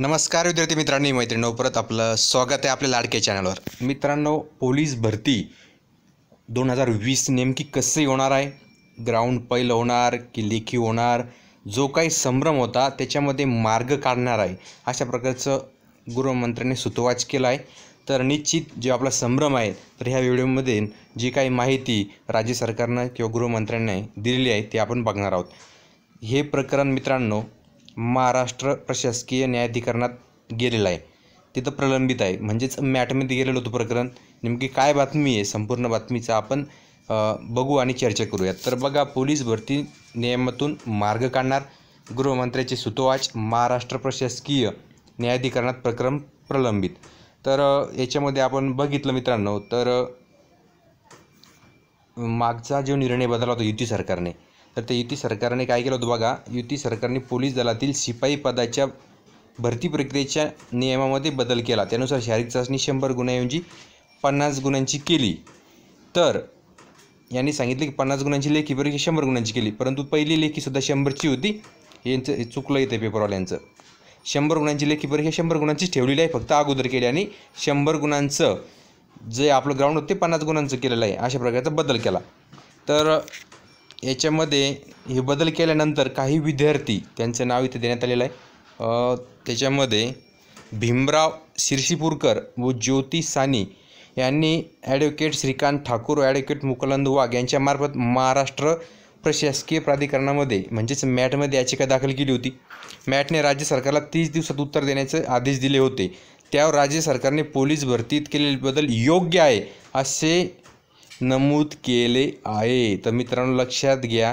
नमस्कार विद्यार्थी मित्रांनी मैत्रिणी परत आपलं स्वागत आहे आपल्या लाडक्या चॅनलवर मित्रांनो पोलीस भरती दोन हजार वीस नेमकी कसंही होणार आहे ग्राउंड पैल होणार की लेखी होणार जो काही संभ्रम होता त्याच्यामध्ये मार्ग काढणार आहे अशा प्रकारचं गृहमंत्र्यांनी सुतोवाच केला आहे तर निश्चित जे आपला संभ्रम आहे तर ह्या व्हिडिओमध्ये जी काही माहिती राज्य सरकारनं किंवा गृहमंत्र्यांनी दिलेली आहे ते आपण बघणार आहोत हे प्रकरण मित्रांनो महाराष्ट्र प्रशासकीय न्यायाधिकरणात गेलेला आहे तिथं प्रलंबित आहे म्हणजेच मॅटमध्ये गेलेलं होतं प्रकरण नेमकी काय बातमी आहे संपूर्ण बातमीचं आपण बघू आणि चर्चा करूयात तर बघा पोलीस भरती नियमातून मार्ग काढणार गृहमंत्र्याचे सुतोवाच महाराष्ट्र प्रशासकीय न्यायाधिकरणात प्रकरण प्रलंबित तर याच्यामध्ये आपण बघितलं मित्रांनो तर मागचा जो निर्णय बदलला होता युती सरकारने तर ते युती सरकारने काय केलं होतं बघा युती सरकारने पोलीस दलातील शिपाई पदाच्या भरती प्रक्रियेच्या नियमामध्ये बदल केला त्यानुसार शारीरिक चाचणी शंभर गुन्ह्यांऐवजी पन्नास गुणांची केली तर यांनी सांगितले की पन्नास गुणांची लेखी परीक्षा शंभर गुणांची केली परंतु पहिली लेखीसुद्धा शंभरची होती यांचं चुकलं इथे पेपरवाल्यांचं शंभर गुणांची लेखी परीक्षा शंभर गुणांचीच ठेवलेली आहे फक्त अगोदर केली आणि शंभर गुणांचं जे आपलं ग्राउंड होतं ते पन्नास गुणांचं केलेलं आहे अशा प्रकारचा बदल केला तर याच्यामध्ये हे बदल केल्यानंतर काही विद्यार्थी त्यांचं नाव इथे देण्यात आलेलं आहे त्याच्यामध्ये भीमराव शिरशीपूरकर व ज्योती सानी यांनी ॲडव्होकेट श्रीकांत ठाकूर ॲडव्होकेट मुकुलंद वाघ यांच्यामार्फत महाराष्ट्र प्रशासकीय प्राधिकरणामध्ये म्हणजेच मॅटमध्ये याचिका दाखल केली होती मॅटने राज्य सरकारला तीस दिवसात उत्तर देण्याचे आदेश दिले होते त्यावर राज्य सरकारने पोलीस भरतीत केलेले बदल योग्य आहे असे नमूद केले आहे तर मित्रांनो लक्षात घ्या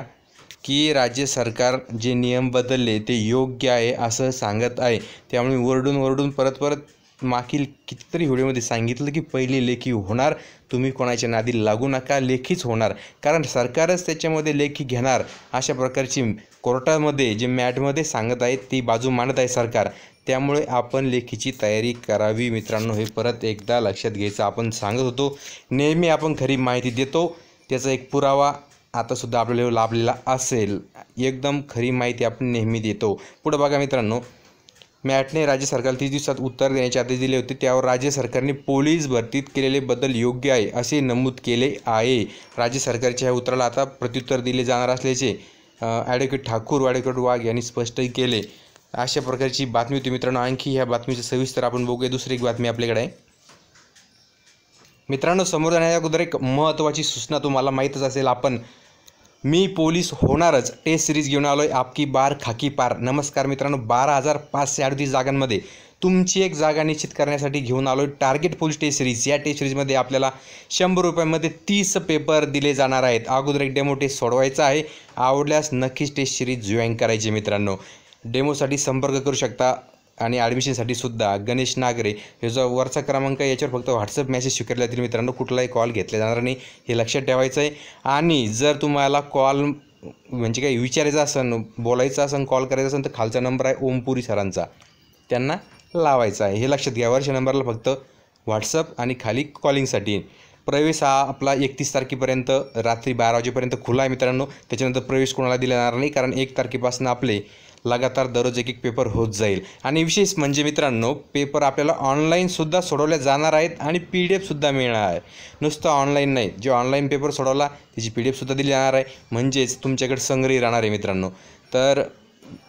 की राज्य सरकार जे नियम बदलले ते योग्य आहे असं सांगत आहे त्यामुळे वरडून वरडून परत परत मागील कितीतरी व्हिडिओमध्ये सांगितलं की पहिली लेखी होणार तुम्ही कोणाच्या नादी लागू नका लेखीच होणार कारण सरकारच त्याच्यामध्ये लेखी घेणार अशा प्रकारची कोर्टामध्ये जे मॅटमध्ये सांगत आहे ती बाजू मांडत आहे सरकार त्यामुळे आपण लेखीची तयारी करावी मित्रांनो हे परत एकदा लक्षात घ्यायचं आपण सांगत होतो नेहमी आपण खरी माहिती देतो त्याचा एक पुरावा आतासुद्धा आपल्याला लाभलेला असेल एकदम खरी माहिती आपण नेहमी देतो पुढं बघा मित्रांनो मॅटने राज्य सरकारला तीस दिवसात उत्तर देण्याचे आदेश दिले होते त्यावर राज्य सरकारने पोलीस भरतीत केलेले बदल योग्य आहे असे नमूद केले आहे राज्य सरकारच्या या उत्तराला आता प्रत्युत्तर दिले जाणार असल्याचे ॲडव्होकेट ठाकूर ॲडव्होकेट वाघ यांनी स्पष्टही केले अशा प्रकारची बातमी होती मित्रांनो आणखी ह्या बातमीचं सविस्तर आपण बघूया दुसरी एक बातमी आपल्याकडे आहे मित्रांनो समोर जाण्याच्या अगोदर एक महत्त्वाची सूचना तुम्हाला माहीतच असेल आपण मी पोलीस होणारच टेस्ट सिरीज घेऊन आलो आहे आपकी बार खाकी पार नमस्कार मित्रांनो बारा हजार पाचशे अडतीस जागांमध्ये तुमची एक जागा निश्चित करण्यासाठी घेऊन आलो टार्गेट फुल टेस्ट सिरीज या टेस्ट सिरीजमध्ये आपल्याला शंभर रुपयामध्ये तीस पेपर दिले जाणार आहेत अगोदर एक डेमो टेस्ट सोडवायचा आहे आवडल्यास नक्कीच टेस्ट सिरीज जॉईन करायची मित्रांनो डेमोसाठी संपर्क करू शकता आणि ॲडमिशनसाठी सुद्धा गणेश नागरे हे जो वरचा क्रमांक याच्यावर फक्त व्हॉट्सअप मेसेज स्वीकारला जातील मित्रांनो कुठलाही कॉल घेतला जाणार नाही हे लक्षात ठेवायचं आहे आणि जर तुम्हाला कॉल म्हणजे काही विचारायचं असेल बोलायचं असेल कॉल करायचा असेल तर खालचा नंबर आहे ओमपुरी सरांचा त्यांना लावायचा आहे हे लक्षात घ्या वरच्या नंबरला फक्त व्हॉट्सअप आणि खाली कॉलिंगसाठी प्रवेश हा आपला एकतीस तारखेपर्यंत रात्री बारा वाजेपर्यंत खुला आहे मित्रांनो त्याच्यानंतर प्रवेश कोणाला दिला जाणार नाही कारण एक तारखेपासून आपले लगातार दररोज एक एक पेपर होत जाईल आणि विशेष म्हणजे मित्रांनो पेपर आपल्याला ऑनलाईनसुद्धा सोडवल्या जाणार आहेत आणि पी डी एफसुद्धा मिळणार आहे नुसतं ऑनलाईन नाही जे ऑनलाईन पेपर सोडवला त्याची पी डी एफसुद्धा दिली जाणार आहे म्हणजेच तुमच्याकडे संग्रही राहणार आहे मित्रांनो तर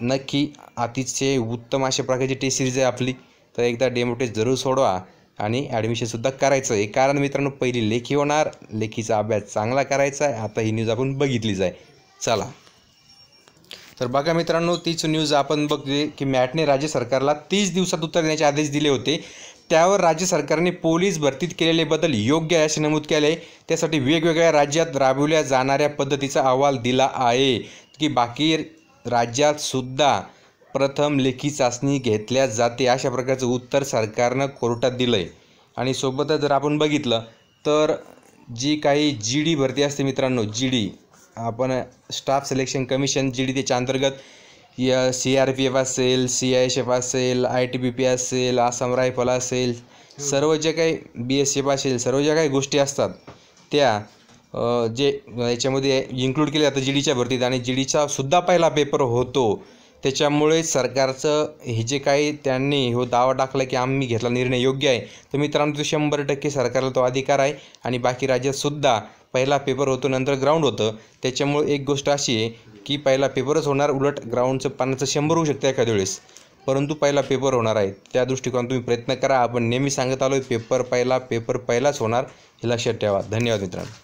नक्की अतिशय उत्तम अशा प्रकारची टेस्ट सिरीज आहे आपली तर एकदा डेमो टेस्ट जरूर सोडवा आणि ॲडमिशनसुद्धा करायचं आहे कारण मित्रांनो पहिली लेखी होणार लेखीचा अभ्यास चांगला करायचा आहे आता ही न्यूज आपण बघितली जाय चला तर बघा मित्रांनो तीच न्यूज आपण बघते की मॅटने राज्य सरकारला तीस दिवसात उत्तर देण्याचे आदेश दिले होते त्यावर राज्य सरकारने पोलीस भरतीत केलेले बदल योग्य आहे असे नमूद केले त्यासाठी वेगवेगळ्या राज्यात राबवल्या जाणाऱ्या पद्धतीचा अहवाल दिला आहे की बाकी राज्यातसुद्धा प्रथम लेखी चाचणी घेतल्या जाते अशा प्रकारचं उत्तर सरकारनं कोर्टात दिलं आहे आणि सोबतच जर आपण बघितलं तर जी काही जी डी भरती असते मित्रांनो जी डी आपण staff selection commission G D त्याच्या अंतर्गत या सी आर पी एफ असेल सी आय एस एफ असेल आय टी बी पी असेल आसाम रायफल असेल हो. सर्व जे काही बी एस एफ असेल सर्व ज्या काही गोष्टी असतात त्या जे याच्यामध्ये इन्क्लूड केले जातं जी डीच्या भरतीत आणि जी डीचा सुद्धा पहिला पेपर होतो त्याच्यामुळे सरकारचं हे जे काही त्यांनी हो दावा टाकला की आम्ही घेतला निर्णय योग्य आहे तर मित्रांनो तो शंभर टक्के सरकारला तो अधिकार आहे आणि बाकी राज्यातसुद्धा पहिला पेपर होतो नंतर ग्राउंड होतं त्याच्यामुळे एक गोष्ट अशी आहे की पहिला पेपरच होणार उलट ग्राउंडचं पाण्याचं शंभर होऊ शकतं एखाद्या वेळेस परंतु पहिला पेपर होणार आहे त्या दृष्टिकोनातून तुम्ही प्रयत्न करा आपण नेहमी सांगत आलो पेपर पहिला पेपर पहिलाच होणार हे लक्षात ठेवा धन्यवाद मित्रांनो